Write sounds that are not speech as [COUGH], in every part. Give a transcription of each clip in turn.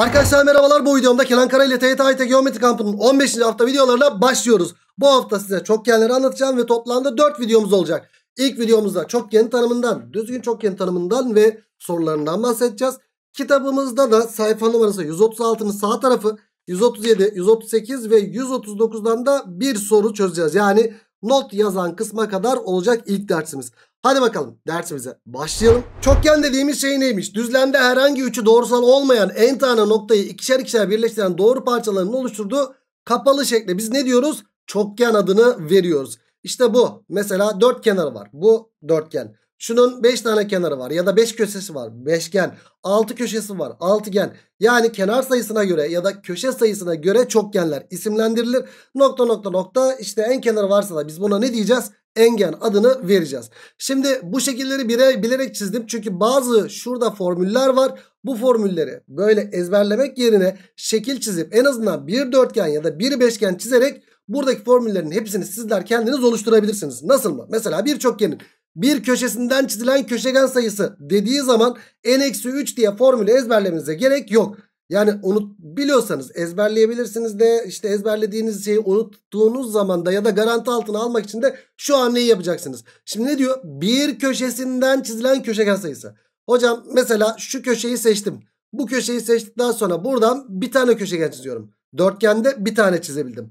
Arkadaşlar merhabalar bu videomda Kenan Kara ile TYT Geometri Kampı'nın 15. hafta videolarına başlıyoruz. Bu hafta size çokgenleri anlatacağım ve toplamda 4 videomuz olacak. İlk videomuzda çokgen tanımından, düzgün çokgen tanımından ve sorularından bahsedeceğiz. Kitabımızda da sayfa numarası 136'nın sağ tarafı 137, 138 ve 139'dan da bir soru çözeceğiz. Yani not yazan kısma kadar olacak ilk dersimiz. Hadi bakalım dersimize başlayalım. Çokgen dediğimiz şey neymiş? Düzlemde herhangi üçü doğrusal olmayan en tane noktayı ikişer ikişer birleştiren doğru parçalarının oluşturduğu kapalı şekle biz ne diyoruz? Çokgen adını veriyoruz. İşte bu. Mesela dört kenarı var. Bu dörtgen. Şunun beş tane kenarı var ya da beş köşesi var. Beşgen. Altı köşesi var. Altıgen. Yani kenar sayısına göre ya da köşe sayısına göre çokgenler isimlendirilir. Nokta nokta nokta İşte en kenarı varsa da biz buna ne diyeceğiz? engen adını vereceğiz. Şimdi bu şekilleri bire bilerek çizdim. Çünkü bazı şurada formüller var. Bu formülleri böyle ezberlemek yerine şekil çizip en azından bir dörtgen ya da bir beşgen çizerek buradaki formüllerin hepsini sizler kendiniz oluşturabilirsiniz. Nasıl mı? Mesela bir çokgenin bir köşesinden çizilen köşegen sayısı dediği zaman n-3 diye formülü ezberlemenize gerek yok. Yani unut biliyorsanız ezberleyebilirsiniz de işte ezberlediğiniz şeyi unuttuğunuz zaman da ya da garanti altına almak için de şu hamleyi yapacaksınız. Şimdi ne diyor? Bir köşesinden çizilen köşegen sayısı. Hocam mesela şu köşeyi seçtim. Bu köşeyi seçtikten sonra buradan bir tane köşegen çiziyorum. Dörtgende bir tane çizebildim.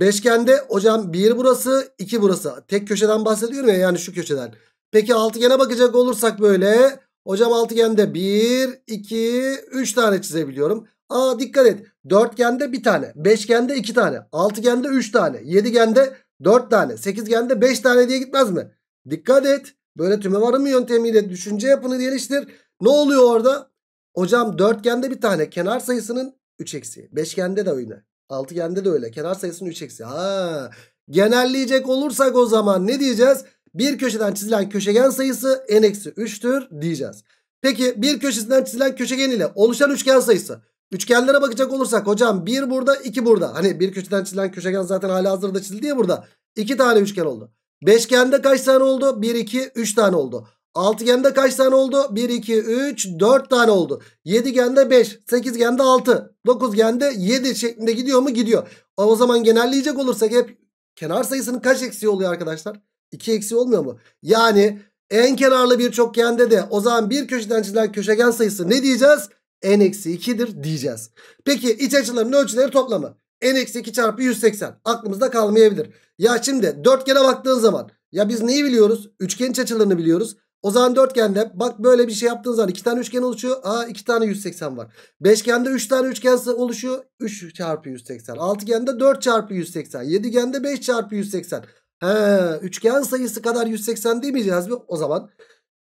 Beşgende hocam bir burası iki burası. Tek köşeden bahsediyorum ya yani şu köşeden. Peki altıgene bakacak olursak böyle Hocam altıgende 1, 2, 3 tane çizebiliyorum. Aa dikkat et. Dörtgende bir tane. Beşgende iki tane. Altıgende üç tane. Yedigende dört tane. Sekizgende beş tane diye gitmez mi? Dikkat et. Böyle tüme varım yöntemiyle düşünce yapını geliştir. Ne oluyor orada? Hocam dörtgende bir tane. Kenar sayısının 3 eksi. Beşgende de öyle. Altıgende de öyle. Kenar sayısının 3 eksi. Ha. Genelleyecek olursak o zaman ne diyeceğiz? Bir köşeden çizilen köşegen sayısı n-3'tür eksi diyeceğiz. Peki bir köşesinden çizilen köşegen ile oluşan üçgen sayısı. Üçgenlere bakacak olursak hocam bir burada iki burada. Hani bir köşeden çizilen köşegen zaten hala hazırda çizildi ya burada. İki tane üçgen oldu. Beşgende kaç tane oldu? Bir iki üç tane oldu. Altıgende kaç tane oldu? Bir iki üç dört tane oldu. Yedigende 5, sekizgende 6, dokuzgende yedi şeklinde gidiyor mu? Gidiyor. O zaman genelleyecek olursak hep kenar sayısının kaç eksiği oluyor arkadaşlar? 2 eksi olmuyor mu? Yani en kenarlı bir çokgende de o zaman bir köşeden çizilen köşegen sayısı ne diyeceğiz? n eksi 2'dir diyeceğiz. Peki iç açıların ölçüleri toplamı. n eksi 2 çarpı 180 aklımızda kalmayabilir. Ya şimdi dörtgene baktığın zaman ya biz neyi biliyoruz? Üçgen iç açılarını biliyoruz. O zaman dörtgende bak böyle bir şey yaptığın zaman iki tane üçgen oluşuyor. Aa iki tane 180 var. Beşgende üç tane üçgen oluşuyor. 3 çarpı 180. Altıgende 4 çarpı 180. Yedigende 5 çarpı 180. He, üçgen sayısı kadar 180 değil mi? O zaman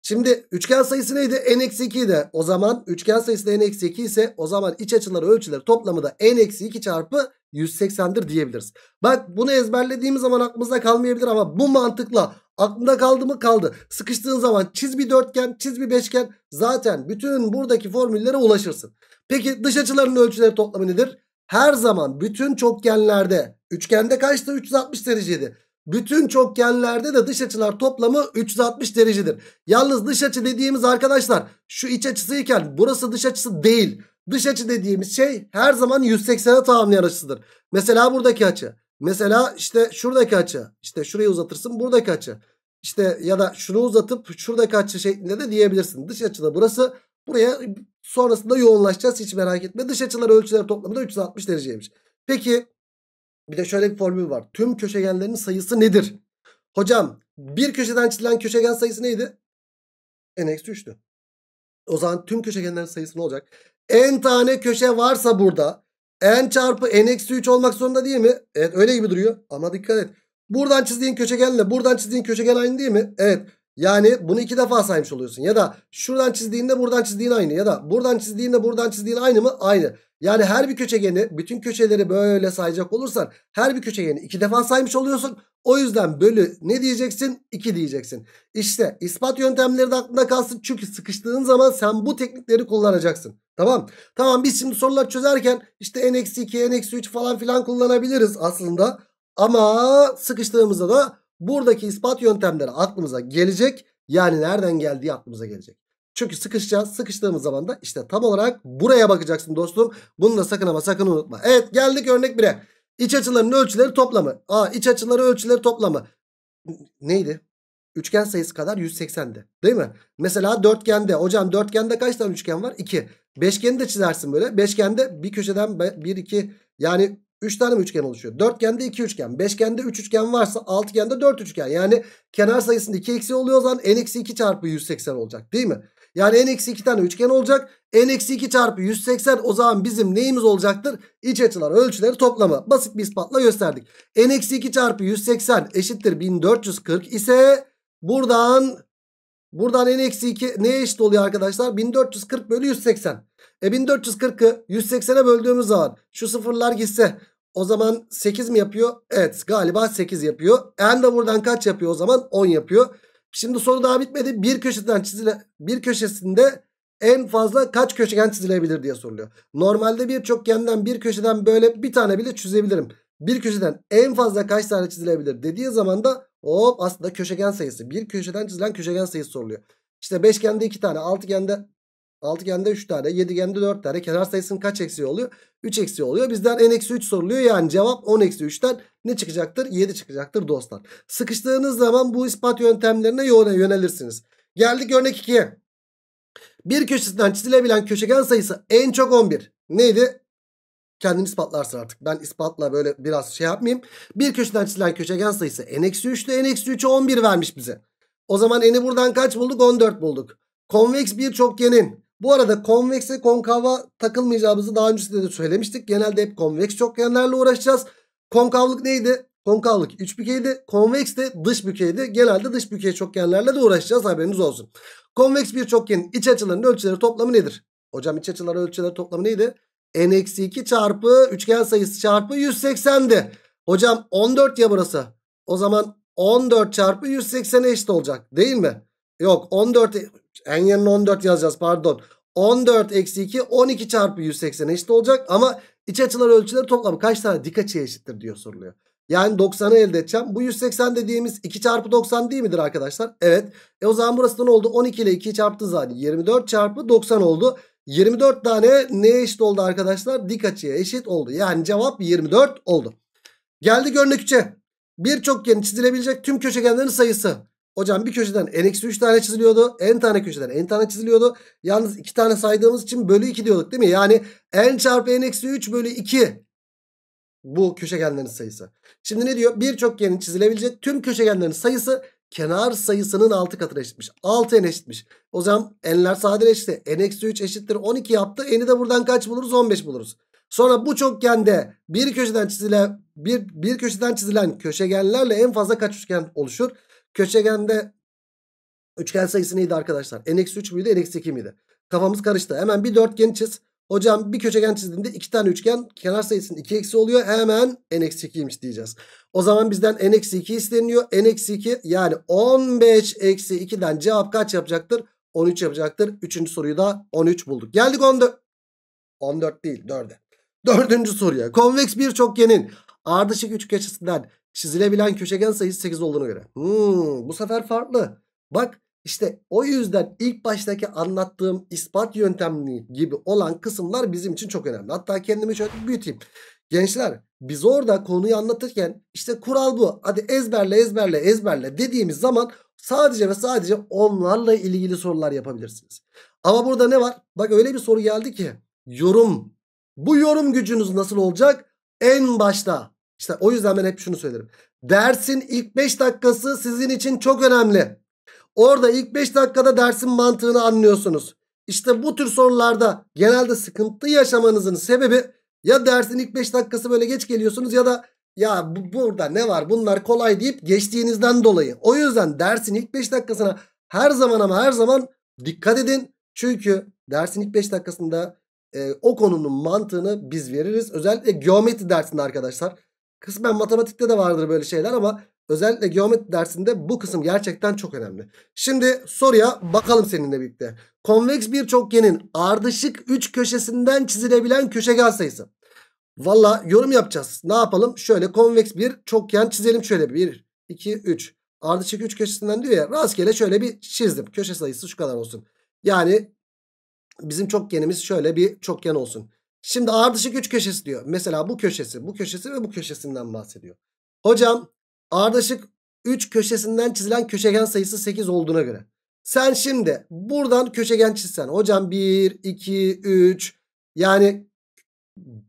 Şimdi üçgen sayısı neydi? N-2 de. O zaman üçgen sayısı da N-2 ise o zaman iç açıları ölçüleri toplamı da N-2 çarpı 180'dir diyebiliriz. Bak bunu ezberlediğimiz zaman aklımızda kalmayabilir ama bu mantıkla aklında kaldı mı kaldı. Sıkıştığın zaman çiz bir dörtgen çiz bir beşgen zaten bütün buradaki formüllere ulaşırsın. Peki dış açıların ölçüleri toplamı nedir? Her zaman bütün çokgenlerde üçgende kaçtı? 360 dereceydi. Bütün çokgenlerde de dış açılar toplamı 360 derecedir. Yalnız dış açı dediğimiz arkadaşlar şu iç açısıyken burası dış açısı değil. Dış açı dediğimiz şey her zaman 180'e tamamlayan açısıdır. Mesela buradaki açı. Mesela işte şuradaki açı. İşte şurayı uzatırsın buradaki açı. İşte ya da şunu uzatıp şuradaki açı şeklinde de diyebilirsin. Dış açı da burası. Buraya sonrasında yoğunlaşacağız hiç merak etme. Dış açılar ölçüler toplamında 360 dereceymiş. Peki bir de şöyle bir formül var. Tüm köşegenlerin sayısı nedir? Hocam bir köşeden çizilen köşegen sayısı neydi? N-3'tü. O zaman tüm köşegenlerin sayısı ne olacak? N tane köşe varsa burada N çarpı N-3 olmak zorunda değil mi? Evet öyle gibi duruyor. Ama dikkat et. Buradan çizdiğin köşegenle buradan çizdiğin köşegen aynı değil mi? Evet. Yani bunu iki defa saymış oluyorsun. Ya da şuradan çizdiğinle buradan çizdiğin aynı. Ya da buradan çizdiğinle buradan çizdiğin aynı mı? Aynı. Yani her bir köşegeni bütün köşeleri böyle sayacak olursan her bir köşegeni iki defa saymış oluyorsun. O yüzden bölü ne diyeceksin? 2 diyeceksin. İşte ispat yöntemleri de aklında kalsın. Çünkü sıkıştığın zaman sen bu teknikleri kullanacaksın. Tamam. Tamam biz şimdi sorular çözerken işte n-2, n-3 falan filan kullanabiliriz aslında. Ama sıkıştığımızda da buradaki ispat yöntemleri aklımıza gelecek. Yani nereden geldiği aklımıza gelecek. Çünkü sıkışacağız. Sıkıştığımız zaman da işte tam olarak buraya bakacaksın dostum. Bunu da sakın ama sakın unutma. Evet geldik örnek 1'e. İç açıların ölçüleri toplamı. Aa iç açıları ölçüleri toplamı. Neydi? Üçgen sayısı kadar 180'di. Değil mi? Mesela dörtgende. Hocam dörtgende kaç tane üçgen var? 2. Beşgeni de çizersin böyle. Beşgende bir köşeden 1, 2 yani 3 tane mi üçgen oluşuyor? Dörtgende 2 üçgen. Beşgende 3 üç üçgen varsa altıgende 4 üçgen. Yani kenar sayısının 2 eksi oluyor o zaman n eksi 2 çarpı 180 olacak değil mi? Yani n eksi 2 tane üçgen olacak. N eksi 2 çarpı 180 o zaman bizim neyimiz olacaktır? İç açılar ölçüleri toplamı. Basit bir ispatla gösterdik. N eksi 2 çarpı 180 eşittir 1440 ise buradan buradan n eksi 2 neye eşit oluyor arkadaşlar? 1440 bölü 180. E 1440'ı 180'e böldüğümüz zaman şu sıfırlar gitse o zaman 8 mi yapıyor? Evet galiba 8 yapıyor. En de buradan kaç yapıyor o zaman? 10 yapıyor. Şimdi soru daha bitmedi. Bir köşeden çizile bir köşesinde en fazla kaç köşegen çizilebilir diye soruluyor. Normalde bir çokgenden bir köşeden böyle bir tane bile çizebilirim. Bir köşeden en fazla kaç tane çizilebilir dediği zaman da hop aslında köşegen sayısı. Bir köşeden çizilen köşegen sayısı soruluyor. İşte beşgende iki tane, altıgende Altıgende 3 tane. Yedigende 4 tane. Kenar sayısının kaç eksiği oluyor? 3 eksiği oluyor. Bizden n eksi 3 soruluyor. Yani cevap 10 eksi 3'ten ne çıkacaktır? 7 çıkacaktır dostlar. Sıkıştığınız zaman bu ispat yöntemlerine yönelirsiniz. Geldik örnek 2'ye. Bir köşesinden çizilebilen köşegen sayısı en çok 11. Neydi? Kendini ispatlarsın artık. Ben ispatla böyle biraz şey yapmayayım. Bir köşeden çizilen köşegen sayısı n-3 ile n-3'e 11 vermiş bize. O zaman n'i buradan kaç bulduk? 14 bulduk. Konveks bir çokgenin bu arada konvekse konkava takılmayacağımızı daha öncesinde de söylemiştik. Genelde hep konveks çokgenlerle uğraşacağız. Konkavlık neydi? Konkavlık iç bükeydi. Konveks de dış bükeydi. Genelde dış bükey çokgenlerle de uğraşacağız haberiniz olsun. Konveks bir çokgenin iç açılarının ölçüleri toplamı nedir? Hocam iç açıları ölçüleri toplamı neydi? N-2 çarpı üçgen sayısı çarpı 180'di. Hocam 14 ya burası. O zaman 14 çarpı 180'e eşit olacak değil mi? Yok 14 en yanına 14 yazacağız pardon. 14 eksi 2 12 çarpı 180 eşit olacak ama iç açılar ölçüleri toplamı kaç tane dik açıya eşittir diyor soruluyor. Yani 90'ı elde edeceğim. Bu 180 dediğimiz 2 çarpı 90 değil midir arkadaşlar? Evet. E o zaman burası da ne oldu? 12 ile 2'yi çarptığınız halde 24 çarpı 90 oldu. 24 tane ne eşit oldu arkadaşlar? Dik açıya eşit oldu. Yani cevap 24 oldu. Geldi örnek 3'e. Bir çokgenin çizilebilecek tüm köşegenlerin sayısı. Hocam bir köşeden n-3 tane çiziliyordu. N tane köşeden n tane çiziliyordu. Yalnız 2 tane saydığımız için bölü 2 diyorduk değil mi? Yani n çarpı n-3 bölü 2 bu köşegenlerin sayısı. Şimdi ne diyor? Bir çokgenin çizilebilecek tüm köşegenlerin sayısı kenar sayısının 6 katına eşitmiş. 6 n eşitmiş. O zaman n'ler sadeleşti. n-3 eşittir 12 yaptı. n'i de buradan kaç buluruz? 15 buluruz. Sonra bu çokgende bir köşeden çizilen bir, bir köşeden çizilen köşegenlerle en fazla kaç üçgen oluşur? Köşegende üçgen sayısı neydi arkadaşlar? n-3 müydü n-2 miydi? Kafamız karıştı. Hemen bir dörtgen çiz. Hocam bir köşegen çizdiğinde iki tane üçgen kenar sayısının 2 eksi oluyor. Hemen n-2'ymiş diyeceğiz. O zaman bizden n-2 isteniyor. n-2 yani 15 eksi 2'den cevap kaç yapacaktır? 13 yapacaktır. Üçüncü soruyu da 13 bulduk. Geldik 14. 14 değil 4'e. Dördüncü soruya. Konveks bir çokgenin ardışık üçgen açısından Çizilebilen köşegen sayısı 8 olduğuna göre. Hmm, bu sefer farklı. Bak işte o yüzden ilk baştaki anlattığım ispat yöntemli gibi olan kısımlar bizim için çok önemli. Hatta kendimi şöyle büyüteyim. Gençler biz orada konuyu anlatırken işte kural bu. Hadi ezberle ezberle ezberle dediğimiz zaman sadece ve sadece onlarla ilgili sorular yapabilirsiniz. Ama burada ne var? Bak öyle bir soru geldi ki yorum. Bu yorum gücünüz nasıl olacak? En başta işte o yüzden ben hep şunu söylerim. Dersin ilk 5 dakikası sizin için çok önemli. Orada ilk 5 dakikada dersin mantığını anlıyorsunuz. İşte bu tür sorularda genelde sıkıntı yaşamanızın sebebi ya dersin ilk 5 dakikası böyle geç geliyorsunuz ya da ya bu, burada ne var bunlar kolay deyip geçtiğinizden dolayı. O yüzden dersin ilk 5 dakikasına her zaman ama her zaman dikkat edin. Çünkü dersin ilk 5 dakikasında e, o konunun mantığını biz veririz. Özellikle geometri dersinde arkadaşlar Kısmen matematikte de vardır böyle şeyler ama özellikle geometri dersinde bu kısım gerçekten çok önemli. Şimdi soruya bakalım seninle birlikte. Konveks bir çokgenin ardışık 3 köşesinden çizilebilen köşegen sayısı. Valla yorum yapacağız. Ne yapalım? Şöyle konveks bir çokgen çizelim şöyle. 1, 2, 3. Ardışık 3 köşesinden diyor ya. Rastgele şöyle bir çizdim. Köşe sayısı şu kadar olsun. Yani bizim çokgenimiz şöyle bir çokgen olsun. Şimdi ardışık üç köşesi diyor. Mesela bu köşesi, bu köşesi ve bu köşesinden bahsediyor. Hocam ardışık üç köşesinden çizilen köşegen sayısı 8 olduğuna göre. Sen şimdi buradan köşegen çizsen. Hocam 1, 2, 3 yani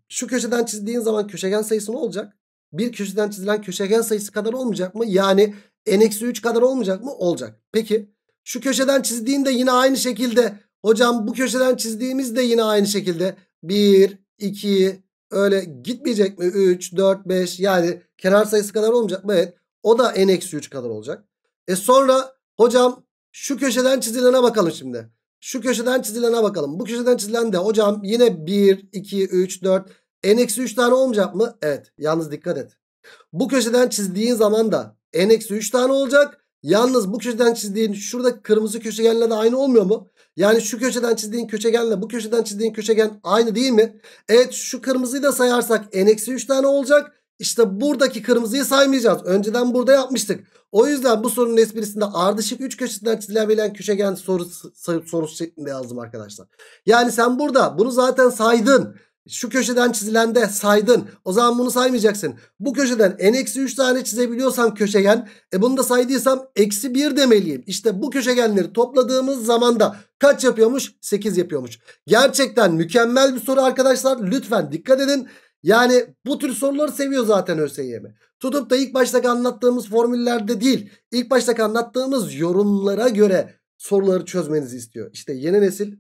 şu köşeden çizdiğin zaman köşegen sayısı ne olacak? Bir köşeden çizilen köşegen sayısı kadar olmayacak mı? Yani n-3 kadar olmayacak mı? Olacak. Peki şu köşeden çizdiğinde yine aynı şekilde. Hocam bu köşeden çizdiğimiz de yine aynı şekilde. 1, 2 öyle gitmeyecek mi? 3, 4, 5 yani kenar sayısı kadar olmayacak mı? Evet. O da n-3 kadar olacak. E sonra hocam şu köşeden çizilene bakalım şimdi. Şu köşeden çizilene bakalım. Bu köşeden çizilen de hocam yine 1, 2, 3, 4 n-3 tane olmayacak mı? Evet. Yalnız dikkat et. Bu köşeden çizdiğin zaman da n-3 tane olacak. Yalnız bu köşeden çizdiğin şuradaki kırmızı köşegenle de aynı olmuyor mu? Yani şu köşeden çizdiğin köşegenle bu köşeden çizdiğin köşegen aynı değil mi? Evet şu kırmızıyı da sayarsak n-3 tane olacak. İşte buradaki kırmızıyı saymayacağız. Önceden burada yapmıştık. O yüzden bu sorunun esprisinde ardışık 3 köşesinden çizilebilen köşegen sorusu, sorusu şeklinde yazdım arkadaşlar. Yani sen burada bunu zaten saydın şu köşeden çizilende saydın. O zaman bunu saymayacaksın. Bu köşeden n-3 tane çizebiliyorsam köşegen. E bunu da saydıysam eksi 1 demeliyim. İşte bu köşegenleri topladığımız zaman da kaç yapıyormuş? 8 yapıyormuş. Gerçekten mükemmel bir soru arkadaşlar. Lütfen dikkat edin. Yani bu tür soruları seviyor zaten ÖSYM. Tutup da ilk baştaki anlattığımız formüllerde değil. ilk baştaki anlattığımız yorumlara göre soruları çözmenizi istiyor. İşte yeni nesil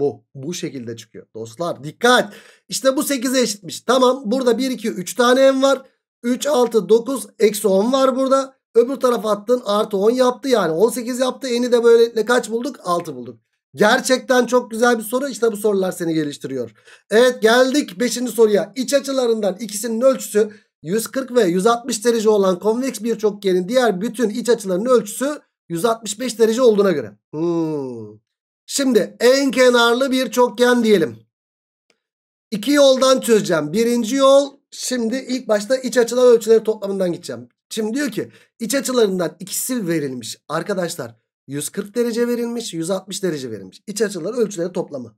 bu. Bu şekilde çıkıyor. Dostlar dikkat. İşte bu 8'e eşitmiş. Tamam burada 1, 2, 3 tane n var. 3, 6, 9, eksi 10 var burada. Öbür tarafa attın artı 10 yaptı yani. 18 yaptı. Eni de böylelikle kaç bulduk? 6 bulduk. Gerçekten çok güzel bir soru. İşte bu sorular seni geliştiriyor. Evet geldik 5. soruya. İç açılarından ikisinin ölçüsü 140 ve 160 derece olan konveks bir çokgenin diğer bütün iç açılarının ölçüsü 165 derece olduğuna göre. Hmm. Şimdi en kenarlı bir çokgen diyelim. İki yoldan çözeceğim. Birinci yol şimdi ilk başta iç açılar ölçüleri toplamından gideceğim. Şimdi diyor ki iç açılarından ikisi verilmiş. Arkadaşlar 140 derece verilmiş 160 derece verilmiş. İç açılar ölçüleri toplamı.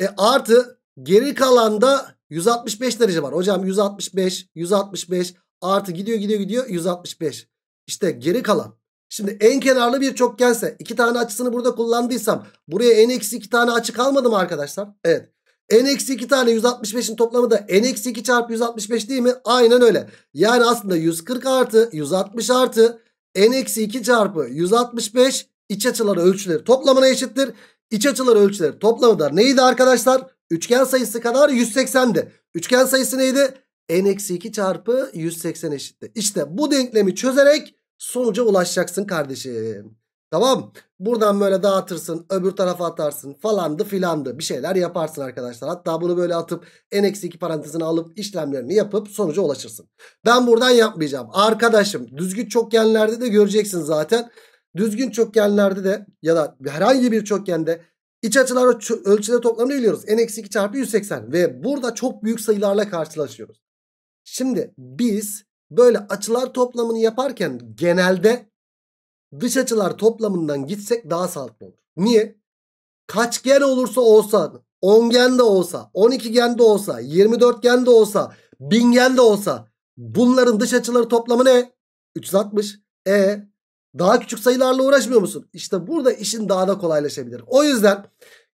E artı geri kalanda 165 derece var. Hocam 165 165 artı gidiyor gidiyor gidiyor 165. İşte geri kalan Şimdi en kenarlı bir çokgense iki tane açısını burada kullandıysam buraya n eksi iki tane açı kalmadı mı arkadaşlar? Evet. n eksi iki tane 165'in toplamı da n eksi 2 çarpı 165 değil mi? Aynen öyle. Yani aslında 140 artı 160 artı n eksi 2 çarpı 165 iç açıları ölçüleri toplamına eşittir. İç açıları ölçüleri toplamı da neydi arkadaşlar? Üçgen sayısı kadar 180'di. Üçgen sayısı neydi? N eksi 2 çarpı 180 eşittir. İşte bu denklemi çözerek sonuca ulaşacaksın kardeşim. Tamam buradan böyle dağıtırsın öbür tarafa atarsın falandı filandı bir şeyler yaparsın arkadaşlar. Hatta bunu böyle atıp en n-2 parantezini alıp işlemlerini yapıp sonuca ulaşırsın. Ben buradan yapmayacağım. Arkadaşım düzgün çokgenlerde de göreceksin zaten. Düzgün çokgenlerde de ya da herhangi bir çokgende iç açılar ölçüde toplamını biliyoruz. en n-2 çarpı 180 ve burada çok büyük sayılarla karşılaşıyoruz. Şimdi biz böyle açılar toplamını yaparken genelde dış açılar toplamından gitsek daha sağlıklı olur. Niye? Kaç gen olursa olsa 10 gen de olsa 12 gen de olsa 24 gen de olsa 1000 gen de olsa bunların dış açıları toplamı ne? 360. E daha küçük sayılarla uğraşmıyor musun? İşte burada işin daha da kolaylaşabilir. O yüzden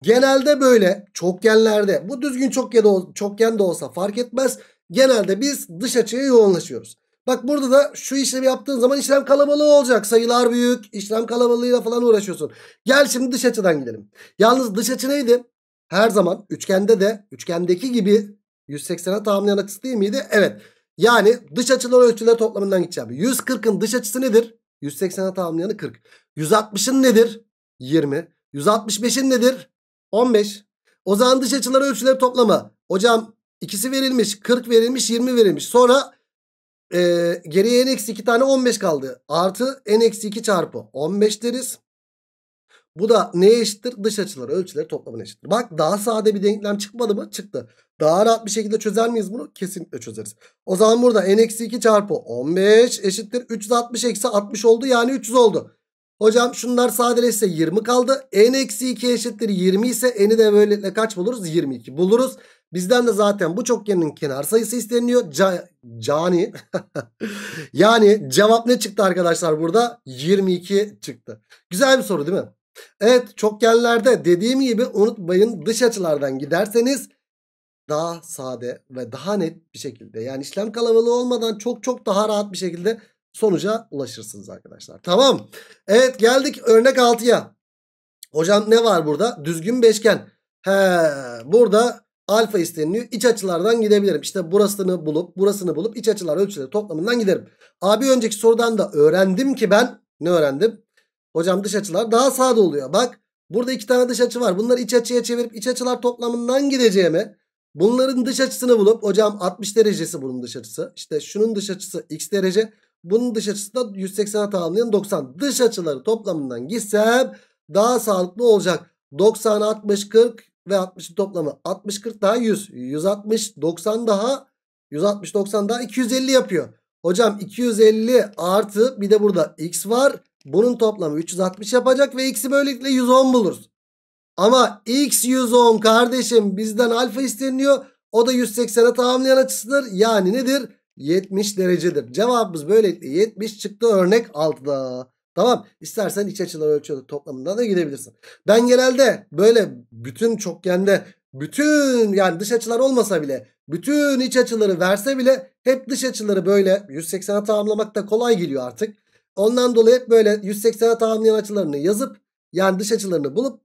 genelde böyle çokgenlerde bu düzgün çokgen de, çokgen de olsa fark etmez. Genelde biz dış açıya yoğunlaşıyoruz. Bak burada da şu işlemi yaptığın zaman işlem kalabalığı olacak. Sayılar büyük. işlem kalabalığıyla falan uğraşıyorsun. Gel şimdi dış açıdan gidelim. Yalnız dış açı neydi? Her zaman üçgende de üçgendeki gibi 180'e tamamlayan açısı değil miydi? Evet. Yani dış açılar ölçüler toplamından gideceğim. 140'ın dış açısı nedir? 180'e tamamlayanı 40. 160'ın nedir? 20. 165'in nedir? 15. O zaman dış açılar ölçüler toplamı. Hocam ikisi verilmiş, 40 verilmiş, 20 verilmiş. Sonra e, geriye n-2 eksi tane 15 kaldı. Artı n-2 eksi çarpı 15 deriz. Bu da neye eşittir? Dış açıları ölçüleri toplamına eşittir. Bak daha sade bir denklem çıkmadı mı? Çıktı. Daha rahat bir şekilde çözer miyiz bunu? Kesinlikle çözeriz. O zaman burada n-2 çarpı 15 eşittir. 360 eksi 60 oldu yani 300 oldu. Hocam şunlar sadeleşse 20 kaldı. N eksi 2 eşittir 20 ise n'i de böylelikle kaç buluruz? 22 buluruz. Bizden de zaten bu çokgenin kenar sayısı isteniyor. Ca cani. [LAUGHS] yani cevap ne çıktı arkadaşlar burada? 22 çıktı. Güzel bir soru değil mi? Evet çokgenlerde dediğim gibi unutmayın dış açılardan giderseniz daha sade ve daha net bir şekilde yani işlem kalabalığı olmadan çok çok daha rahat bir şekilde sonuca ulaşırsınız arkadaşlar. Tamam. Evet geldik örnek 6'ya. Hocam ne var burada? Düzgün beşgen. He, burada alfa isteniliyor. İç açılardan gidebilirim. İşte burasını bulup burasını bulup iç açılar ölçüleri toplamından giderim. Abi önceki sorudan da öğrendim ki ben ne öğrendim? Hocam dış açılar daha sağda oluyor. Bak burada iki tane dış açı var. Bunları iç açıya çevirip iç açılar toplamından gideceğime bunların dış açısını bulup hocam 60 derecesi bunun dış açısı. İşte şunun dış açısı x derece. Bunun dış açısı da 180'e tamamlayan 90. Dış açıları toplamından gitsem daha sağlıklı olacak. 90, 60, 40 ve 60'ın toplamı. 60, 40 daha 100. 160, 90 daha 160, 90 daha 250 yapıyor. Hocam 250 artı bir de burada x var. Bunun toplamı 360 yapacak ve x'i böylelikle 110 buluruz. Ama x 110 kardeşim bizden alfa isteniyor. O da 180'e tamamlayan açısıdır. Yani nedir? 70 derecedir. Cevabımız böylelikle 70 çıktı örnek 6'da. Tamam istersen iç açıları ölçüyordu toplamında da gidebilirsin. Ben genelde böyle bütün çokgende bütün yani dış açılar olmasa bile bütün iç açıları verse bile hep dış açıları böyle 180'e tamamlamak da kolay geliyor artık. Ondan dolayı hep böyle 180'e tamamlayan açılarını yazıp yani dış açılarını bulup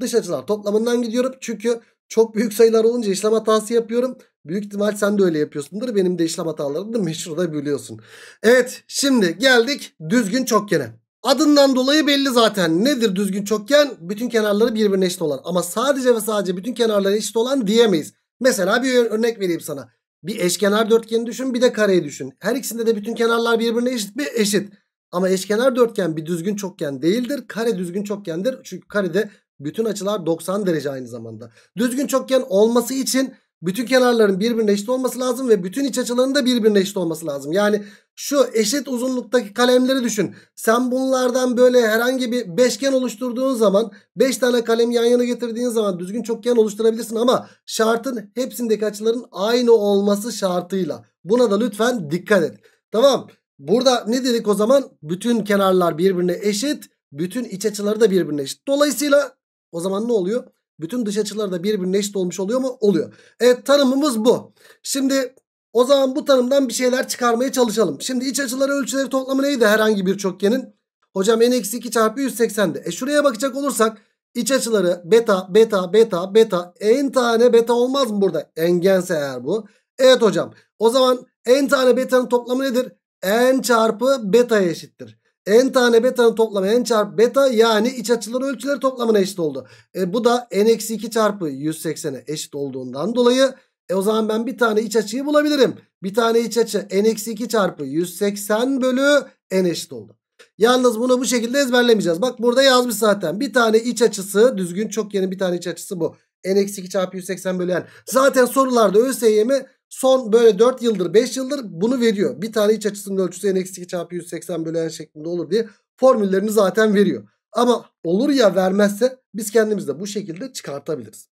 dış açılar toplamından gidiyorum. Çünkü çok büyük sayılar olunca işlem hatası yapıyorum. Büyük ihtimal sen de öyle yapıyorsundur. Benim de işlem hatalarını meşhur da biliyorsun. Evet şimdi geldik düzgün çokgene. Adından dolayı belli zaten. Nedir düzgün çokgen? Bütün kenarları birbirine eşit olan. Ama sadece ve sadece bütün kenarları eşit olan diyemeyiz. Mesela bir örnek vereyim sana. Bir eşkenar dörtgeni düşün bir de kareyi düşün. Her ikisinde de bütün kenarlar birbirine eşit mi? Eşit. Ama eşkenar dörtgen bir düzgün çokgen değildir. Kare düzgün çokgendir. Çünkü karede bütün açılar 90 derece aynı zamanda. Düzgün çokgen olması için bütün kenarların birbirine eşit olması lazım ve bütün iç açılarının da birbirine eşit olması lazım. Yani şu eşit uzunluktaki kalemleri düşün. Sen bunlardan böyle herhangi bir beşgen oluşturduğun zaman 5 tane kalem yan yana getirdiğin zaman düzgün çokgen oluşturabilirsin ama şartın hepsindeki açıların aynı olması şartıyla. Buna da lütfen dikkat et. Tamam. Burada ne dedik o zaman? Bütün kenarlar birbirine eşit. Bütün iç açıları da birbirine eşit. Dolayısıyla o zaman ne oluyor? Bütün dış açılar da birbirine eşit olmuş oluyor mu? Oluyor. Evet tanımımız bu. Şimdi o zaman bu tanımdan bir şeyler çıkarmaya çalışalım. Şimdi iç açıları ölçüleri toplamı neydi herhangi bir çokgenin? Hocam n-2 çarpı 180'de. E şuraya bakacak olursak iç açıları beta, beta, beta, beta. En tane beta olmaz mı burada? Engense eğer bu. Evet hocam. O zaman en tane betanın toplamı nedir? En çarpı beta eşittir n tane beta'nın toplamı n çarpı beta yani iç açıları ölçüleri toplamına eşit oldu. E, bu da n-2 çarpı 180'e eşit olduğundan dolayı e, o zaman ben bir tane iç açıyı bulabilirim. Bir tane iç açı n-2 çarpı 180 bölü n eşit oldu. Yalnız bunu bu şekilde ezberlemeyeceğiz. Bak burada yazmış zaten. Bir tane iç açısı düzgün çok yeni bir tane iç açısı bu. n-2 çarpı 180 bölü n. Zaten sorularda ÖSYM Son böyle 4 yıldır 5 yıldır bunu veriyor. Bir tane iç açısının ölçüsü n-2 çarpı 180 bölü n şeklinde olur diye formüllerini zaten veriyor. Ama olur ya vermezse biz kendimiz de bu şekilde çıkartabiliriz.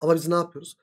Ama biz ne yapıyoruz?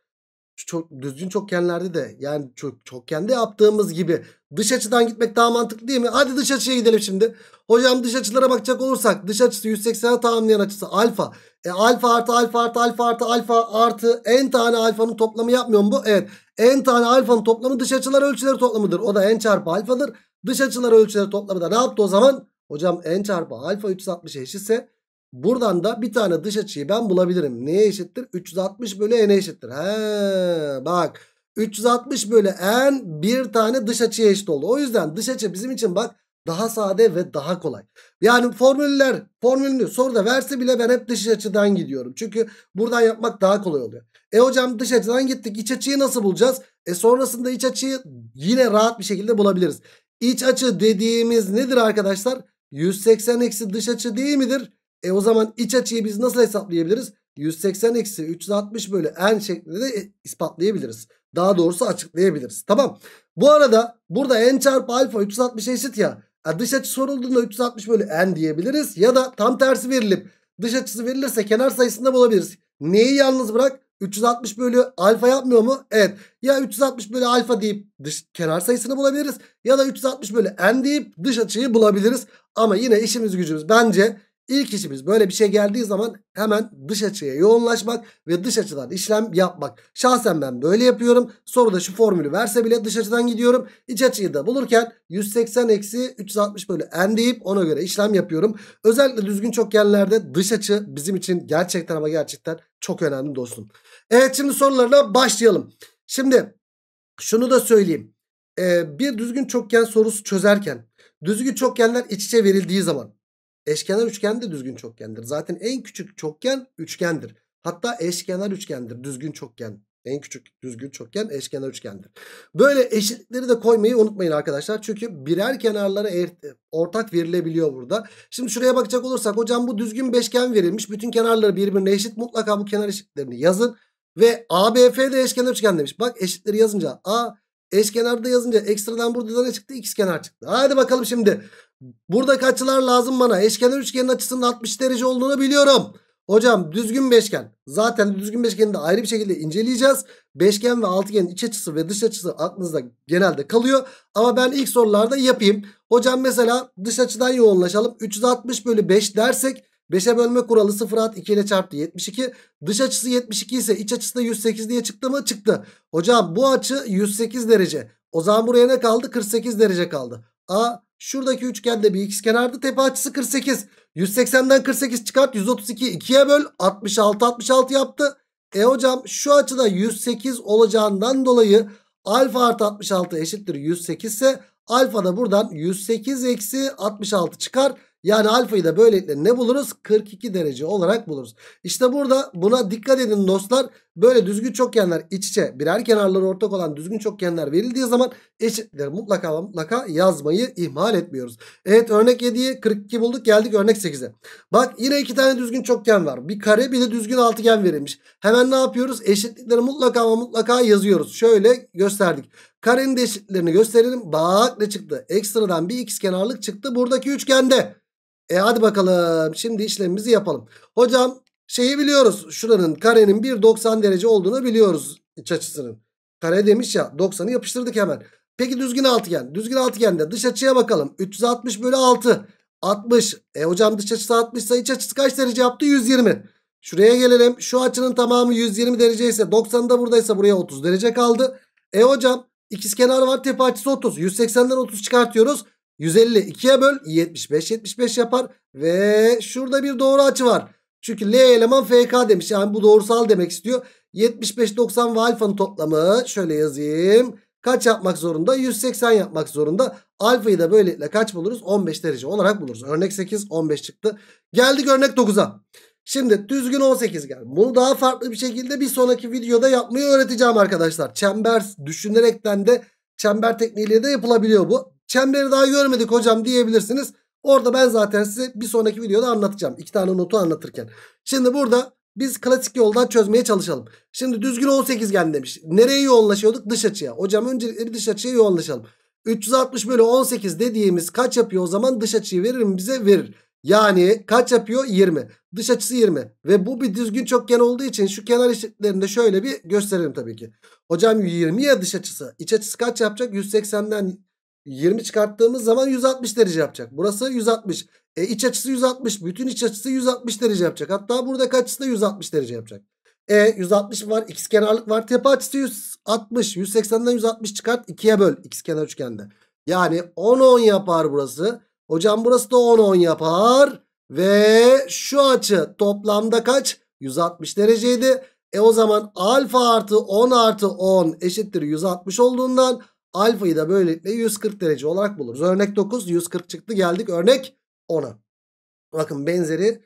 Çok, düzgün çokgenlerde de yani çok, çokgende yaptığımız gibi dış açıdan gitmek daha mantıklı değil mi? Hadi dış açıya gidelim şimdi. Hocam dış açılara bakacak olursak dış açısı 180'e tamamlayan açısı alfa. E alfa artı alfa artı alfa artı alfa artı n tane alfanın toplamı yapmıyor mu bu? Evet. N tane alfanın toplamı dış açılar ölçüleri toplamıdır. O da n çarpı alfadır. Dış açılar ölçüleri toplamı da ne yaptı o zaman? Hocam n çarpı alfa 360'a eşitse buradan da bir tane dış açıyı ben bulabilirim. Neye eşittir? 360 bölü n'e eşittir. He bak 360 bölü n bir tane dış açıya eşit oldu. O yüzden dış açı bizim için bak daha sade ve daha kolay. Yani formüller formülünü soruda verse bile ben hep dış açıdan gidiyorum. Çünkü buradan yapmak daha kolay oluyor. E hocam dış açıdan gittik. İç açıyı nasıl bulacağız? E sonrasında iç açıyı yine rahat bir şekilde bulabiliriz. İç açı dediğimiz nedir arkadaşlar? 180 eksi dış açı değil midir? E o zaman iç açıyı biz nasıl hesaplayabiliriz? 180 eksi 360 bölü n şeklinde de e, ispatlayabiliriz. Daha doğrusu açıklayabiliriz. Tamam. Bu arada burada n çarpı alfa 360 eşit ya dış açı sorulduğunda 360 bölü n diyebiliriz. Ya da tam tersi verilip dış açısı verilirse kenar sayısında bulabiliriz. Neyi yalnız bırak? 360 bölü alfa yapmıyor mu? Evet. Ya 360 bölü alfa deyip dış kenar sayısını bulabiliriz. Ya da 360 bölü n deyip dış açıyı bulabiliriz. Ama yine işimiz gücümüz bence İlk işimiz böyle bir şey geldiği zaman hemen dış açıya yoğunlaşmak ve dış açıdan işlem yapmak. Şahsen ben böyle yapıyorum. Soruda şu formülü verse bile dış açıdan gidiyorum. İç açıyı da bulurken 180 eksi 360 bölü n deyip ona göre işlem yapıyorum. Özellikle düzgün çokgenlerde dış açı bizim için gerçekten ama gerçekten çok önemli dostum. Evet şimdi sorularına başlayalım. Şimdi şunu da söyleyeyim. Ee, bir düzgün çokgen sorusu çözerken düzgün çokgenler iç içe verildiği zaman Eşkenar üçgen de düzgün çokgendir. Zaten en küçük çokgen üçgendir. Hatta eşkenar üçgendir düzgün çokgen. En küçük düzgün çokgen eşkenar üçgendir. Böyle eşitleri de koymayı unutmayın arkadaşlar. Çünkü birer kenarlara ortak verilebiliyor burada. Şimdi şuraya bakacak olursak hocam bu düzgün beşgen verilmiş. Bütün kenarları birbirine eşit. Mutlaka bu kenar eşitlerini yazın. Ve ABF de eşkenar üçgen demiş. Bak eşitleri yazınca A eşkenarda yazınca ekstradan burada da ne çıktı? İkiz kenar çıktı. Hadi bakalım şimdi. Burada açılar lazım bana. Eşkenar üçgenin açısının 60 derece olduğunu biliyorum. Hocam düzgün beşgen. Zaten düzgün beşgeni de ayrı bir şekilde inceleyeceğiz. Beşgen ve altıgenin iç açısı ve dış açısı aklınızda genelde kalıyor. Ama ben ilk sorularda yapayım. Hocam mesela dış açıdan yoğunlaşalım. 360 bölü 5 dersek 5'e bölme kuralı 0 at 2 ile çarptı 72. Dış açısı 72 ise iç açısı da 108 diye çıktı mı? Çıktı. Hocam bu açı 108 derece. O zaman buraya ne kaldı? 48 derece kaldı. A Şuradaki üçgende bir x kenardı. Tepe açısı 48. 180'den 48 çıkart. 132 2'ye böl. 66 66 yaptı. E hocam şu açıda 108 olacağından dolayı alfa artı 66 eşittir 108 ise alfa da buradan 108 eksi 66 çıkar. Yani alfayı da böylelikle ne buluruz? 42 derece olarak buluruz. İşte burada buna dikkat edin dostlar. Böyle düzgün çokgenler iç içe birer kenarları ortak olan düzgün çokgenler verildiği zaman eşittir. Mutlaka mutlaka yazmayı ihmal etmiyoruz. Evet örnek 7'yi 42 bulduk geldik örnek 8'e. Bak yine iki tane düzgün çokgen var. Bir kare bir de düzgün altıgen verilmiş. Hemen ne yapıyoruz? Eşitlikleri mutlaka mutlaka yazıyoruz. Şöyle gösterdik. Karenin de eşitlerini gösterelim. Bak ne çıktı? Ekstradan bir x kenarlık çıktı. Buradaki üçgende. E hadi bakalım. Şimdi işlemimizi yapalım. Hocam Şeyi biliyoruz. Şuranın karenin bir 90 derece olduğunu biliyoruz iç açısının. Kare demiş ya 90'ı yapıştırdık hemen. Peki düzgün altıgen. Düzgün altıgende dış açıya bakalım. 360 bölü 6. 60. E hocam dış açısı 60 ise iç açısı kaç derece yaptı? 120. Şuraya gelelim. Şu açının tamamı 120 derece ise 90 da buradaysa buraya 30 derece kaldı. E hocam ikiz kenar var tepe açısı 30. 180'den 30 çıkartıyoruz. 150 2'ye böl 75 75 yapar. Ve şurada bir doğru açı var. Çünkü L eleman FK demiş. Yani bu doğrusal demek istiyor. 75-90 ve alfanın toplamı şöyle yazayım. Kaç yapmak zorunda? 180 yapmak zorunda. Alfayı da böylelikle kaç buluruz? 15 derece olarak buluruz. Örnek 8, 15 çıktı. Geldik örnek 9'a. Şimdi düzgün 18 gel. Bunu daha farklı bir şekilde bir sonraki videoda yapmayı öğreteceğim arkadaşlar. Çember düşünerekten de çember tekniğiyle de yapılabiliyor bu. Çemberi daha görmedik hocam diyebilirsiniz. Orada ben zaten size bir sonraki videoda anlatacağım. İki tane notu anlatırken. Şimdi burada biz klasik yoldan çözmeye çalışalım. Şimdi düzgün 18gen demiş. Nereye yoğunlaşıyorduk? Dış açıya. Hocam öncelikle bir dış açıya yoğunlaşalım. 360 bölü 18 dediğimiz kaç yapıyor o zaman? Dış açıyı verir mi bize? Verir. Yani kaç yapıyor? 20. Dış açısı 20. Ve bu bir düzgün çokgen olduğu için şu kenar eşitlerini de şöyle bir gösterelim tabii ki. Hocam 20 ya dış açısı. İç açısı kaç yapacak? 180'den 20 çıkarttığımız zaman 160 derece yapacak. Burası 160. E iç açısı 160. Bütün iç açısı 160 derece yapacak. Hatta buradaki açısı da 160 derece yapacak. E 160 var. X kenarlık var. Tepe açısı 160. 180'den 160 çıkart. 2'ye böl. X kenar üçgende. Yani 10-10 yapar burası. Hocam burası da 10-10 yapar. Ve şu açı toplamda kaç? 160 dereceydi. E o zaman alfa artı 10 artı 10 eşittir 160 olduğundan Alfayı da böylelikle 140 derece olarak buluruz. Örnek 9 140 çıktı geldik örnek 10'a. Bakın benzeri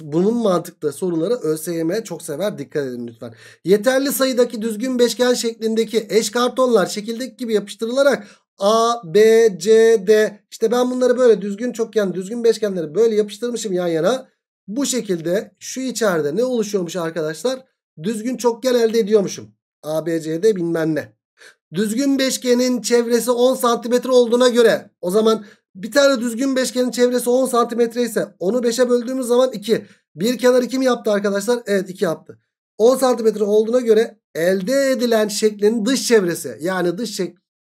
bunun mantıklı soruları ÖSYM çok sever dikkat edin lütfen. Yeterli sayıdaki düzgün beşgen şeklindeki eş kartonlar şekildeki gibi yapıştırılarak A, B, C, D işte ben bunları böyle düzgün çokgen düzgün beşgenleri böyle yapıştırmışım yan yana. Bu şekilde şu içeride ne oluşuyormuş arkadaşlar? Düzgün çokgen elde ediyormuşum. A, B, C, D bilmem ne. Düzgün beşgenin çevresi 10 santimetre olduğuna göre o zaman bir tane düzgün beşgenin çevresi 10 santimetre ise onu 5'e böldüğümüz zaman 2. Bir kenar 2 mi yaptı arkadaşlar? Evet 2 yaptı. 10 santimetre olduğuna göre elde edilen şeklin dış çevresi yani dış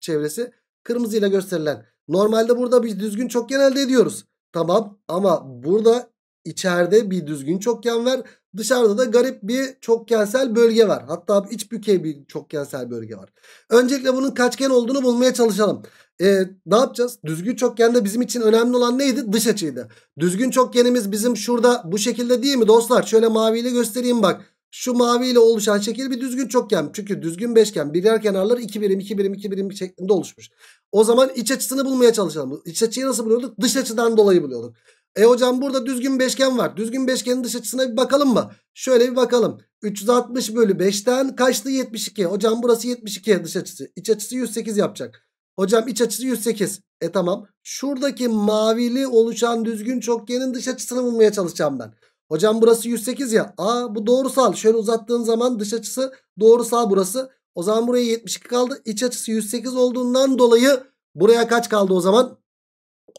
çevresi kırmızıyla gösterilen. Normalde burada bir düzgün çokgen elde ediyoruz. Tamam ama burada içeride bir düzgün çokgen var Dışarıda da garip bir çokgensel bölge var. Hatta iç bükey bir çokgensel bölge var. Öncelikle bunun kaçgen olduğunu bulmaya çalışalım. E, ne yapacağız? Düzgün çokgende bizim için önemli olan neydi? Dış açıydı. Düzgün çokgenimiz bizim şurada bu şekilde değil mi dostlar? Şöyle maviyle göstereyim bak. Şu maviyle oluşan şekil bir düzgün çokgen. Çünkü düzgün beşgen birer kenarlar 2 birim 2 birim 2 birim şeklinde oluşmuş. O zaman iç açısını bulmaya çalışalım. İç açıyı nasıl buluyorduk? Dış açıdan dolayı buluyorduk. E hocam burada düzgün beşgen var. Düzgün beşgenin dış açısına bir bakalım mı? Şöyle bir bakalım. 360 bölü 5'ten kaçtı 72. Hocam burası 72 dış açısı. İç açısı 108 yapacak. Hocam iç açısı 108. E tamam. Şuradaki mavili oluşan düzgün çokgenin dış açısını bulmaya çalışacağım ben. Hocam burası 108 ya. Aa bu doğrusal. Şöyle uzattığın zaman dış açısı doğrusal burası. O zaman buraya 72 kaldı. İç açısı 108 olduğundan dolayı buraya kaç kaldı o zaman?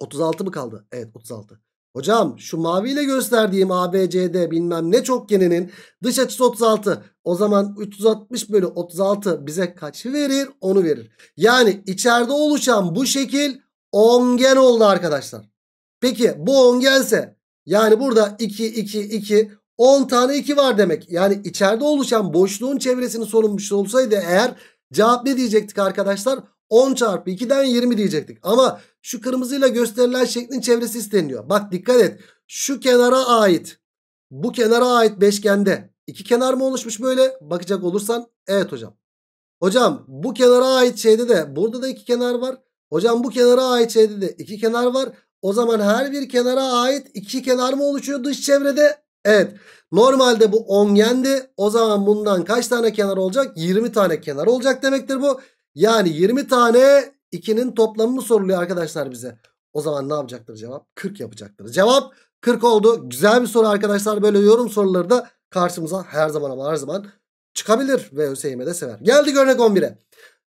36 mı kaldı? Evet 36. Hocam şu maviyle gösterdiğim ABCD bilmem ne çokgeninin dış açısı 36. O zaman 360 bölü 36 bize kaçı verir? Onu verir. Yani içeride oluşan bu şekil ongen oldu arkadaşlar. Peki bu ongense yani burada 2 2 2 10 tane 2 var demek. Yani içeride oluşan boşluğun çevresini sorulmuş olsaydı eğer cevap ne diyecektik arkadaşlar? 10 çarpı 2'den 20 diyecektik. Ama şu kırmızıyla gösterilen şeklin çevresi isteniyor. Bak dikkat et. Şu kenara ait. Bu kenara ait beşgende. iki kenar mı oluşmuş böyle? Bakacak olursan evet hocam. Hocam bu kenara ait şeyde de burada da iki kenar var. Hocam bu kenara ait şeyde de iki kenar var. O zaman her bir kenara ait iki kenar mı oluşuyor dış çevrede? Evet. Normalde bu ongendi. O zaman bundan kaç tane kenar olacak? 20 tane kenar olacak demektir bu. Yani 20 tane 2'nin toplamını soruluyor arkadaşlar bize. O zaman ne yapacaktır cevap? 40 yapacaktır. Cevap 40 oldu. Güzel bir soru arkadaşlar. Böyle yorum soruları da karşımıza her zaman ama her zaman çıkabilir. Ve Hüseyin'e de sever. Geldi örnek 11'e.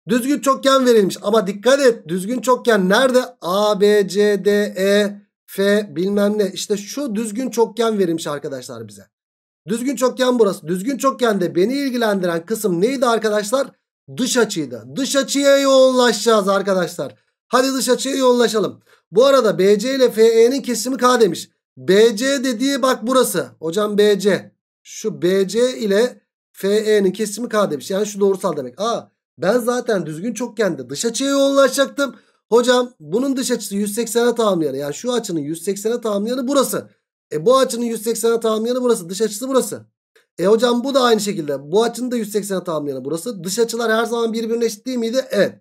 Düzgün çokgen verilmiş. Ama dikkat et. Düzgün çokgen nerede? A, B, C, D, E, F bilmem ne. İşte şu düzgün çokgen verilmiş arkadaşlar bize. Düzgün çokgen burası. Düzgün çokgende beni ilgilendiren kısım neydi arkadaşlar? dış açıydı. Dış açıya yoğunlaşacağız arkadaşlar. Hadi dış açıya yoğunlaşalım. Bu arada BC ile FE'nin kesimi K demiş. BC dediği bak burası. Hocam BC. Şu BC ile FE'nin kesimi K demiş. Yani şu doğrusal demek. Aa ben zaten düzgün çokgende dış açıya yoğunlaşacaktım. Hocam bunun dış açısı 180'e tamamlayanı. Yani şu açının 180'e tamamlayanı burası. E bu açının 180'e tamamlayanı burası. Dış açısı burası. E hocam bu da aynı şekilde. Bu açının da 180'e tamamlayanı burası. Dış açılar her zaman birbirine eşit değil miydi? Evet.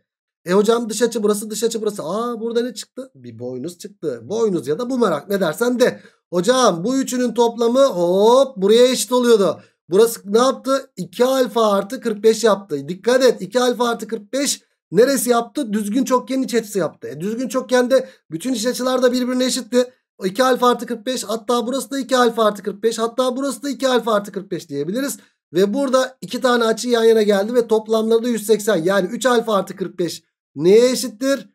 E hocam dış açı burası dış açı burası. Aa burada ne çıktı? Bir boynuz çıktı. Boynuz ya da bu merak ne dersen de. Hocam bu üçünün toplamı hop buraya eşit oluyordu. Burası ne yaptı? 2 alfa artı 45 yaptı. Dikkat et 2 alfa artı 45 neresi yaptı? Düzgün çokgen iç açısı yaptı. E, düzgün çokgende bütün iç açılar da birbirine eşitti. 2 alfa artı 45 hatta burası da 2 alfa artı 45 hatta burası da 2 alfa artı 45 diyebiliriz. Ve burada iki tane açı yan yana geldi ve toplamları da 180 yani 3 alfa artı 45 neye eşittir?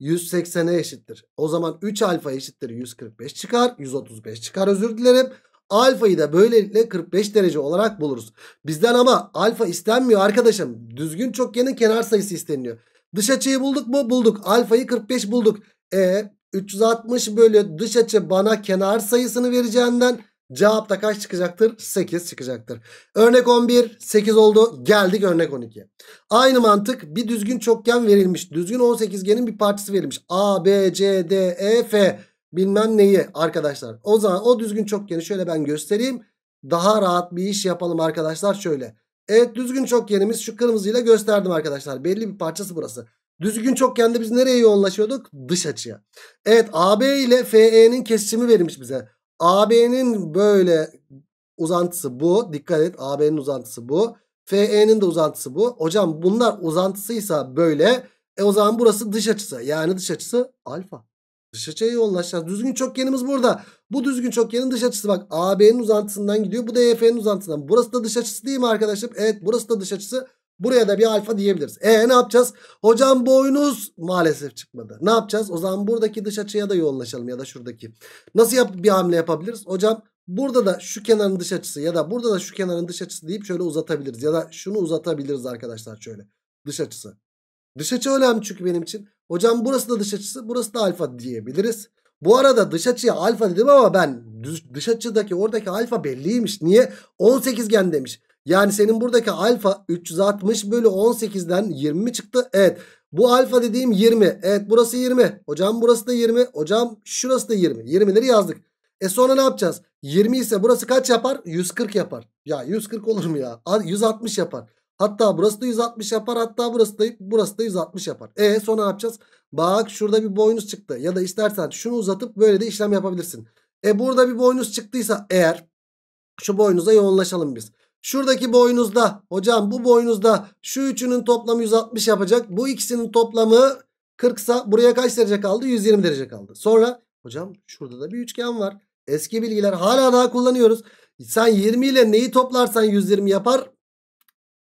180'e eşittir. O zaman 3 alfa eşittir 145 çıkar 135 çıkar özür dilerim. Alfayı da böylelikle 45 derece olarak buluruz. Bizden ama alfa istenmiyor arkadaşım. Düzgün çokgenin kenar sayısı isteniyor. Dış açıyı bulduk mu? Bulduk. Alfayı 45 bulduk. E 360 bölü dış açı bana kenar sayısını vereceğinden cevap kaç çıkacaktır? 8 çıkacaktır. Örnek 11 8 oldu. Geldik örnek 12. Aynı mantık bir düzgün çokgen verilmiş. Düzgün 18genin bir parçası verilmiş. A, B, C, D, E, F bilmem neyi arkadaşlar. O zaman o düzgün çokgeni şöyle ben göstereyim. Daha rahat bir iş yapalım arkadaşlar şöyle. Evet düzgün çokgenimiz şu kırmızıyla gösterdim arkadaşlar. Belli bir parçası burası. Düzgün çokken de biz nereye yoğunlaşıyorduk? Dış açıya. Evet AB ile FE'nin kesişimi verilmiş bize. AB'nin böyle uzantısı bu. Dikkat et AB'nin uzantısı bu. FE'nin de uzantısı bu. Hocam bunlar uzantısıysa böyle. E o zaman burası dış açısı. Yani dış açısı alfa. Dış açıya yoğunlaşacağız. Düzgün çokgenimiz burada. Bu düzgün çokgenin dış açısı bak AB'nin uzantısından gidiyor. Bu da EF'nin uzantısından. Burası da dış açısı değil mi arkadaşım? Evet burası da dış açısı. Buraya da bir alfa diyebiliriz. E ne yapacağız? Hocam boynuz maalesef çıkmadı. Ne yapacağız? O zaman buradaki dış açıya da yoğunlaşalım ya da şuradaki. Nasıl yap bir hamle yapabiliriz? Hocam burada da şu kenarın dış açısı ya da burada da şu kenarın dış açısı deyip şöyle uzatabiliriz. Ya da şunu uzatabiliriz arkadaşlar şöyle. Dış açısı. Dış açı önemli çünkü benim için. Hocam burası da dış açısı burası da alfa diyebiliriz. Bu arada dış açıya alfa dedim ama ben dış açıdaki oradaki alfa belliymiş. Niye? 18 gen demiş. Yani senin buradaki alfa 360 bölü 18'den 20 mi çıktı? Evet. Bu alfa dediğim 20. Evet burası 20. Hocam burası da 20. Hocam şurası da 20. 20'leri yazdık. E sonra ne yapacağız? 20 ise burası kaç yapar? 140 yapar. Ya 140 olur mu ya? 160 yapar. Hatta burası da 160 yapar. Hatta burası da, burası da 160 yapar. E sonra ne yapacağız? Bak şurada bir boynuz çıktı. Ya da istersen şunu uzatıp böyle de işlem yapabilirsin. E burada bir boynuz çıktıysa eğer şu boynuza yoğunlaşalım biz. Şuradaki boynuzda hocam bu boynuzda şu üçünün toplamı 160 yapacak. Bu ikisinin toplamı 40 sa buraya kaç derece kaldı? 120 derece kaldı. Sonra hocam şurada da bir üçgen var. Eski bilgiler hala daha kullanıyoruz. Sen 20 ile neyi toplarsan 120 yapar.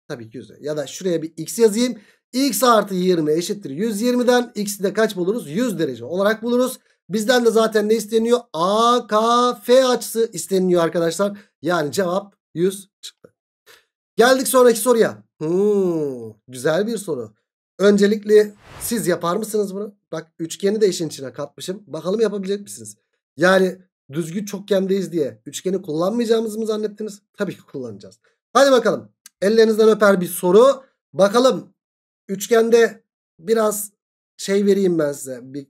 Tabii ki 100. Ya da şuraya bir x yazayım. x artı 20 eşittir 120'den x'i de kaç buluruz? 100 derece olarak buluruz. Bizden de zaten ne isteniyor? AKF açısı isteniyor arkadaşlar. Yani cevap 100 çıktı. Geldik sonraki soruya. Hmm, güzel bir soru. Öncelikle siz yapar mısınız bunu? Bak üçgeni de işin içine katmışım. Bakalım yapabilecek misiniz? Yani düzgün çokgendeyiz diye üçgeni kullanmayacağımızı mı zannettiniz? [LAUGHS] Tabii ki kullanacağız. Hadi bakalım. Ellerinizden öper bir soru. Bakalım üçgende biraz şey vereyim ben size. Bir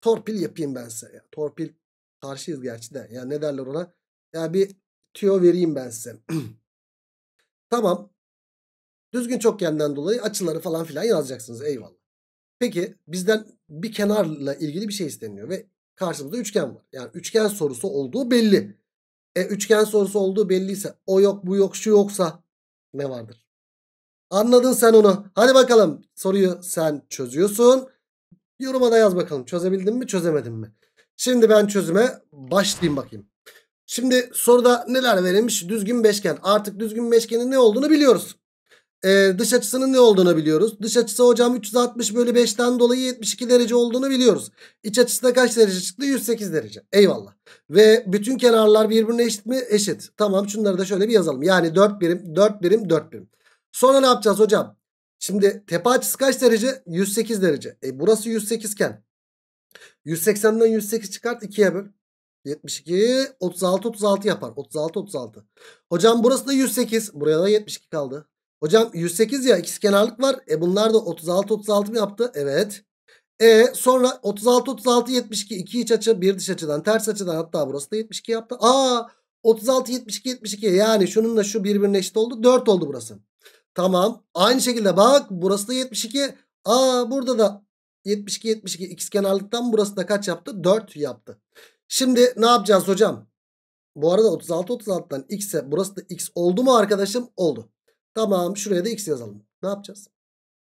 torpil yapayım ben size. Ya, torpil karşıyız gerçi de. Ya ne derler ona? Ya bir tüyo vereyim ben size. [CLEARS THROAT] Tamam. Düzgün çokgenden dolayı açıları falan filan yazacaksınız. Eyvallah. Peki bizden bir kenarla ilgili bir şey isteniyor ve karşımızda üçgen var. Yani üçgen sorusu olduğu belli. E üçgen sorusu olduğu belliyse o yok bu yok şu yoksa ne vardır? Anladın sen onu. Hadi bakalım soruyu sen çözüyorsun. Yoruma da yaz bakalım çözebildin mi çözemedin mi? Şimdi ben çözüme başlayayım bakayım. Şimdi soruda neler verilmiş? Düzgün beşgen. Artık düzgün beşgenin ne olduğunu biliyoruz. Ee, dış açısının ne olduğunu biliyoruz. Dış açısı hocam 360 bölü 5'ten dolayı 72 derece olduğunu biliyoruz. İç açısı da kaç derece çıktı? 108 derece. Eyvallah. Ve bütün kenarlar birbirine eşit mi? Eşit. Tamam şunları da şöyle bir yazalım. Yani 4 birim, 4 birim, 4 birim. Sonra ne yapacağız hocam? Şimdi tepe açısı kaç derece? 108 derece. E burası 108 iken 180'den 108 çıkart 2'ye böl. 72 36 36 yapar. 36 36. Hocam burası da 108. Buraya da 72 kaldı. Hocam 108 ya ikisi kenarlık var. E bunlar da 36 36 mı yaptı? Evet. E sonra 36 36 72 iki iç açı bir dış açıdan ters açıdan hatta burası da 72 yaptı. Aa 36 72 72 yani şunun da şu birbirine eşit oldu. 4 oldu burası. Tamam. Aynı şekilde bak burası da 72. Aa burada da 72 72 x kenarlıktan burası da kaç yaptı? 4 yaptı. Şimdi ne yapacağız hocam? Bu arada 36 36'dan x'e burası da x oldu mu arkadaşım? Oldu. Tamam şuraya da x yazalım. Ne yapacağız?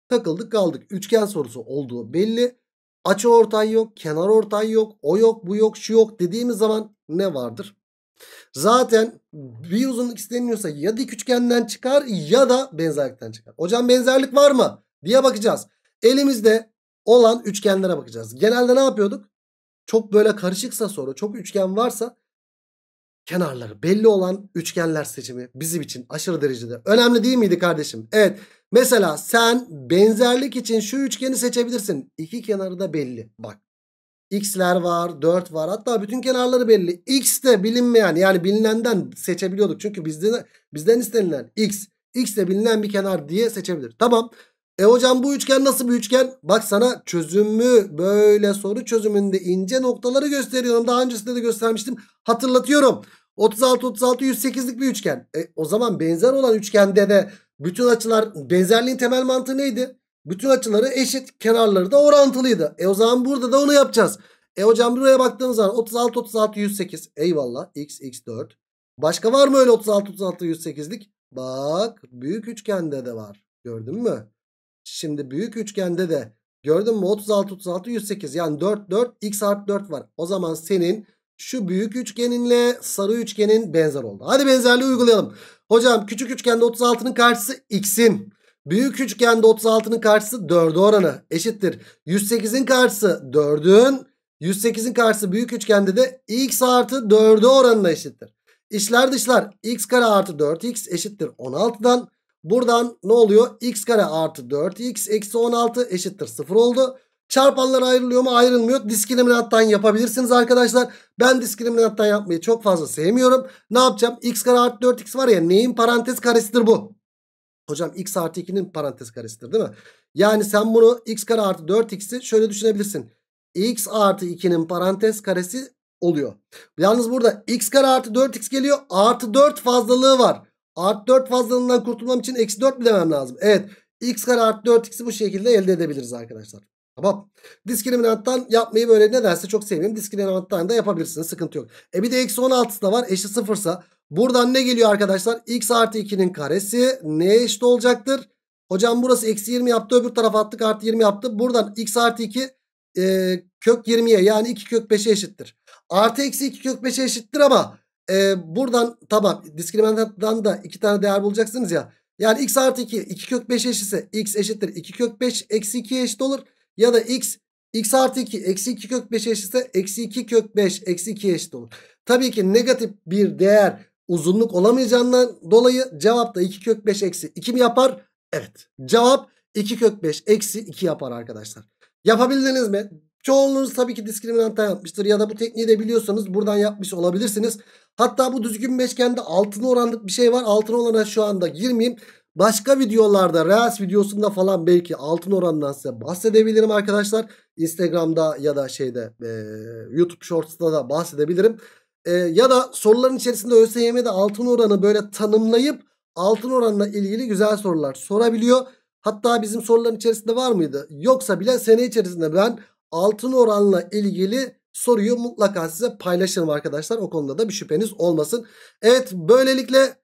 Takıldık kaldık. Üçgen sorusu olduğu belli. Açı ortay yok, kenar ortay yok, o yok, bu yok, şu yok dediğimiz zaman ne vardır? Zaten bir uzunluk isteniyorsa ya dik üçgenden çıkar ya da benzerlikten çıkar. Hocam benzerlik var mı diye bakacağız. Elimizde olan üçgenlere bakacağız. Genelde ne yapıyorduk? çok böyle karışıksa soru çok üçgen varsa kenarları belli olan üçgenler seçimi bizim için aşırı derecede önemli değil miydi kardeşim? Evet mesela sen benzerlik için şu üçgeni seçebilirsin. İki kenarı da belli bak. X'ler var 4 var hatta bütün kenarları belli. X de bilinmeyen yani bilinenden seçebiliyorduk. Çünkü bizden, bizden istenilen X. X de bilinen bir kenar diye seçebilir. Tamam. E hocam bu üçgen nasıl bir üçgen? Bak sana çözümü böyle soru çözümünde ince noktaları gösteriyorum. Daha öncesinde de göstermiştim. Hatırlatıyorum. 36 36 108'lik bir üçgen. E, o zaman benzer olan üçgende de bütün açılar benzerliğin temel mantığı neydi? Bütün açıları eşit, kenarları da orantılıydı. E o zaman burada da onu yapacağız. E hocam buraya baktığınız zaman 36 36 108. Eyvallah. X X 4. Başka var mı öyle 36 36 108'lik? Bak büyük üçgende de var. Gördün mü? Şimdi büyük üçgende de gördün mü 36 36 108 yani 4 4 x artı 4 var. O zaman senin şu büyük üçgeninle sarı üçgenin benzer oldu. Hadi benzerliği uygulayalım. Hocam küçük üçgende 36'nın karşısı x'in. Büyük üçgende 36'nın karşısı 4'ü oranı eşittir. 108'in karşısı 4'ün. 108'in karşısı büyük üçgende de x artı 4'ü oranına eşittir. İşler dışlar x kare artı 4x eşittir 16'dan. Buradan ne oluyor? X kare artı 4x eksi 16 eşittir 0 oldu. Çarpanlar ayrılıyor mu? Ayrılmıyor. Diskriminanttan yapabilirsiniz arkadaşlar. Ben diskriminanttan yapmayı çok fazla sevmiyorum. Ne yapacağım? X kare artı 4x var ya neyin parantez karesidir bu? Hocam x artı 2'nin parantez karesidir değil mi? Yani sen bunu x kare artı 4x'i şöyle düşünebilirsin. x artı 2'nin parantez karesi oluyor. Yalnız burada x kare artı 4x geliyor. Artı 4 fazlalığı var. Art 4 fazlalığından kurtulmam için eksi 4 mi demem lazım? Evet. X kare art 4x'i bu şekilde elde edebiliriz arkadaşlar. Tamam. Diskriminanttan yapmayı böyle ne nedense çok sevmiyorum. Diskriminanttan da yapabilirsiniz. Sıkıntı yok. E bir de eksi 16'sı da var. Eşi sıfırsa. Buradan ne geliyor arkadaşlar? X artı 2'nin karesi neye eşit olacaktır? Hocam burası eksi 20 yaptı. Öbür tarafa attık artı 20 yaptı. Buradan x artı 2 e, kök 20'ye yani 2 kök 5'e eşittir. Artı eksi 2 kök 5'e eşittir ama e, buradan tamam diskriminanttan da iki tane değer bulacaksınız ya. Yani x artı 2 2 kök 5 eşitse x eşittir 2 kök 5 eksi 2 eşit olur. Ya da x x artı 2 eksi 2 kök 5 eşitse eksi 2 kök 5 eksi 2 eşit olur. Tabii ki negatif bir değer uzunluk olamayacağından dolayı cevap da 2 kök 5 eksi 2 mi yapar? Evet cevap 2 kök 5 eksi 2 yapar arkadaşlar. Yapabildiniz mi? Çoğunluğunuz tabii ki diskriminanttan yapmıştır ya da bu tekniği de biliyorsanız buradan yapmış olabilirsiniz. Hatta bu düzgün beşgende altına oranlık bir şey var. Altına olana şu anda girmeyeyim. Başka videolarda Reels videosunda falan belki altın orandan size bahsedebilirim arkadaşlar. Instagram'da ya da şeyde e, YouTube Shorts'ta da bahsedebilirim. E, ya da soruların içerisinde ÖSYM'de altın oranı böyle tanımlayıp altın oranla ilgili güzel sorular sorabiliyor. Hatta bizim soruların içerisinde var mıydı? Yoksa bile sene içerisinde ben altın oranla ilgili soruyu mutlaka size paylaşırım arkadaşlar. O konuda da bir şüpheniz olmasın. Evet böylelikle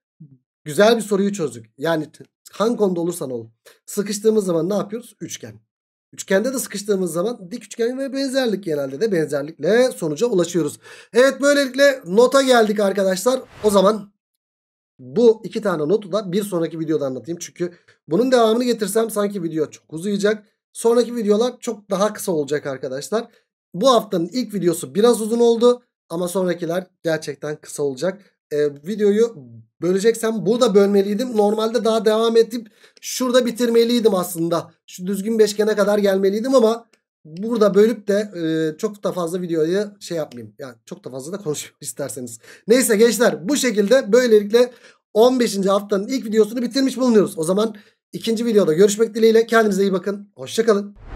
güzel bir soruyu çözdük. Yani hangi konuda olursan ol. Sıkıştığımız zaman ne yapıyoruz? Üçgen. Üçgende de sıkıştığımız zaman dik üçgen ve benzerlik genelde de benzerlikle sonuca ulaşıyoruz. Evet böylelikle nota geldik arkadaşlar. O zaman bu iki tane notu da bir sonraki videoda anlatayım. Çünkü bunun devamını getirsem sanki video çok uzayacak. Sonraki videolar çok daha kısa olacak arkadaşlar. Bu haftanın ilk videosu biraz uzun oldu. Ama sonrakiler gerçekten kısa olacak. Ee, videoyu böleceksem burada bölmeliydim. Normalde daha devam edip şurada bitirmeliydim aslında. Şu düzgün beşgene kadar gelmeliydim ama burada bölüp de e, çok da fazla videoyu şey yapmayayım. Yani çok da fazla da [LAUGHS] konuşayım isterseniz. Neyse gençler bu şekilde böylelikle 15. haftanın ilk videosunu bitirmiş bulunuyoruz. O zaman ikinci videoda görüşmek dileğiyle. Kendinize iyi bakın. Hoşçakalın.